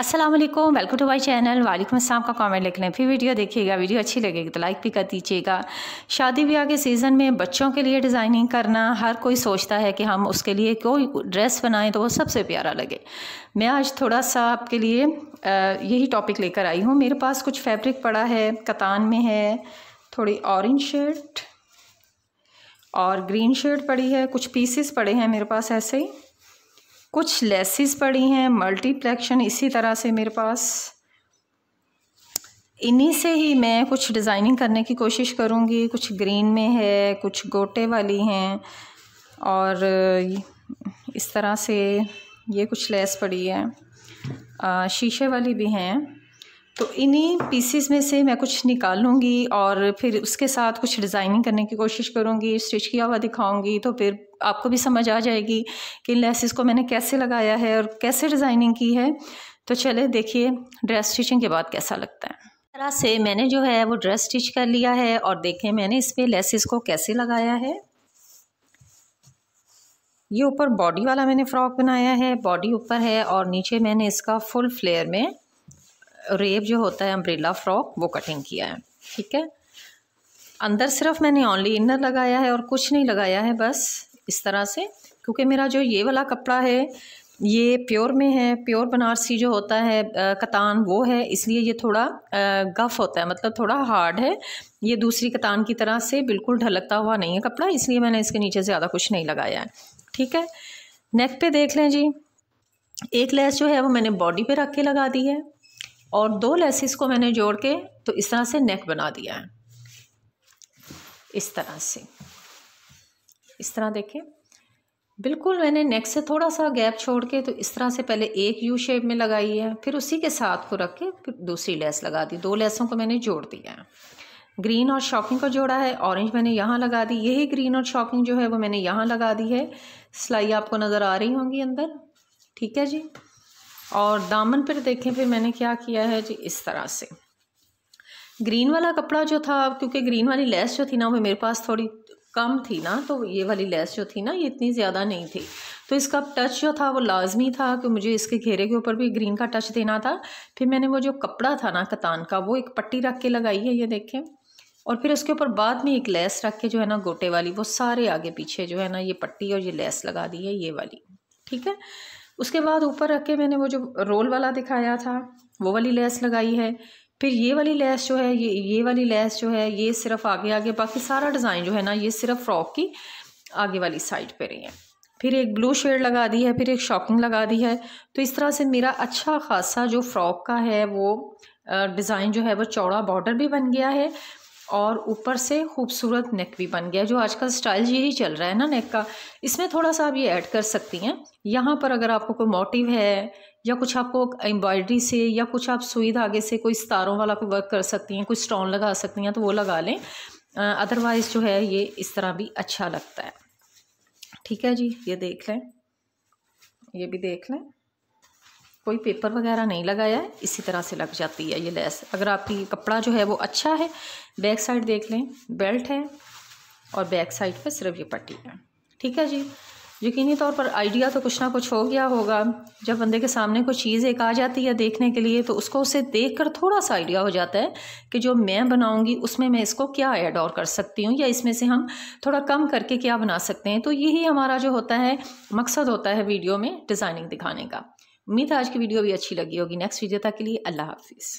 Aslam welcome to my channel वालेकुम असलम का कमेंट लिख लें फिर वीडियो देखिएगा वीडियो अच्छी लगेगी तो लाइक भी कर दीजिएगा शादी ब्याह के सीज़न में बच्चों के लिए डिज़ाइनिंग करना हर कोई सोचता है कि हम उसके लिए कोई ड्रेस बनाएं तो वो सबसे प्यारा लगे मैं आज थोड़ा सा आपके लिए यही टॉपिक लेकर आई हूँ मेरे पास कुछ फैब्रिक पड़ा है कतान में है थोड़ी ऑरेंज शर्ट और ग्रीन शर्ट पड़ी है कुछ पीसेस पड़े हैं मेरे पास ऐसे ही कुछ लेसिस पड़ी हैं मल्टीप्लेक्शन इसी तरह से मेरे पास इन्हीं से ही मैं कुछ डिज़ाइनिंग करने की कोशिश करूँगी कुछ ग्रीन में है कुछ गोटे वाली हैं और इस तरह से ये कुछ लेस पड़ी है शीशे वाली भी हैं तो इन्हीं पीसीस में से मैं कुछ निकालूंगी और फिर उसके साथ कुछ डिज़ाइनिंग करने की कोशिश करूंगी स्टिच किया हुआ दिखाऊंगी तो फिर आपको भी समझ आ जाएगी कि लेसिस को मैंने कैसे लगाया है और कैसे डिज़ाइनिंग की है तो चले देखिए ड्रेस स्टिचिंग के बाद कैसा लगता है तरह से मैंने जो है वो ड्रेस स्टिच कर लिया है और देखें मैंने इस पर लेसिस को कैसे लगाया है ये ऊपर बॉडी वाला मैंने फ्रॉक बनाया है बॉडी ऊपर है और नीचे मैंने इसका फुल फ्लेयर में रेब जो होता है अम्ब्रेला फ्रॉक वो कटिंग किया है ठीक है अंदर सिर्फ मैंने ऑनली इनर लगाया है और कुछ नहीं लगाया है बस इस तरह से क्योंकि मेरा जो ये वाला कपड़ा है ये प्योर में है प्योर बनारसी जो होता है आ, कतान वो है इसलिए ये थोड़ा गफ़ होता है मतलब थोड़ा हार्ड है ये दूसरी कतान की तरह से बिल्कुल ढलकता हुआ नहीं है कपड़ा इसलिए मैंने इसके नीचे ज़्यादा कुछ नहीं लगाया है ठीक है नेक पे देख लें जी एक लेस जो है वो मैंने बॉडी पे रख के लगा दी है और दो लेसिस को मैंने जोड़ के तो इस तरह से नेक बना दिया है इस तरह से इस तरह देखें बिल्कुल मैंने नेक से थोड़ा सा गैप छोड़ के तो इस तरह से पहले एक यू शेप में लगाई है फिर उसी के साथ को रख के फिर दूसरी लेस लगा दी दो लेसों को मैंने जोड़ दिया है ग्रीन और शॉकिंग को जोड़ा है ऑरेंज मैंने यहाँ लगा दी यही ग्रीन और शॉकिंग जो है वो मैंने यहाँ लगा दी है सिलाई आपको नज़र आ रही होंगी अंदर ठीक है जी और दामन पर देखें फिर मैंने क्या किया है जी इस तरह से ग्रीन वाला कपड़ा जो था क्योंकि ग्रीन वाली लेस जो थी ना वो मेरे पास थोड़ी कम थी ना तो ये वाली लेस जो थी ना ये इतनी ज़्यादा नहीं थी तो इसका टच जो था वो लाजमी था कि मुझे इसके घेरे के ऊपर भी ग्रीन का टच देना था फिर मैंने वो जो कपड़ा था ना कतान का वो एक पट्टी रख के लगाई है ये देखें और फिर उसके ऊपर बाद में एक लेस रख के जो है ना गोटे वाली वो सारे आगे पीछे जो है ना ये पट्टी और ये लेस लगा दी है ये वाली ठीक है उसके बाद ऊपर रख के मैंने वो जो रोल वाला दिखाया था वो वाली लेस लगाई है फिर ये वाली लेस जो है ये ये वाली लेस जो है ये सिर्फ आगे आगे बाकी सारा डिज़ाइन जो है ना ये सिर्फ फ्रॉक की आगे वाली साइड पे रही है फिर एक ब्लू शेड लगा दी है फिर एक शॉकिंग लगा दी है तो इस तरह से मेरा अच्छा खासा जो फ्रॉक का है वो डिज़ाइन जो है वो चौड़ा बॉर्डर भी बन गया है और ऊपर से खूबसूरत नेक भी बन गया जो आजकल स्टाइल यही चल रहा है ना नेक का इसमें थोड़ा सा आप ये ऐड कर सकती हैं यहाँ पर अगर आपको कोई मोटिव है या कुछ आपको एम्ब्रॉयडरी से या कुछ आप सुई धागे से कोई सितारों वाला कोई वर्क कर सकती हैं कोई स्टोन लगा सकती हैं तो वो लगा लें अदरवाइज़ जो है ये इस तरह भी अच्छा लगता है ठीक है जी ये देख लें ये भी देख लें कोई पेपर वगैरह नहीं लगाया है इसी तरह से लग जाती है ये लेस अगर आपकी कपड़ा जो है वो अच्छा है बैक साइड देख लें बेल्ट है और बैक साइड पर सिर्फ ये पट्टी है ठीक है जी यकीनी तौर पर आइडिया तो कुछ ना कुछ हो गया होगा जब बंदे के सामने कोई चीज़ एक आ जाती है देखने के लिए तो उसको उसे देख कर थोड़ा सा आइडिया हो जाता है कि जो मैं बनाऊंगी उसमें मैं इसको क्या ऐड और कर सकती हूँ या इसमें से हम थोड़ा कम करके क्या बना सकते हैं तो यही हमारा जो होता है मकसद होता है वीडियो में डिज़ाइनिंग दिखाने का उम्मीद है आज की वीडियो भी अच्छी लगी होगी नेक्स्ट वीडियो तक के लिए अल्लाह हाफिज़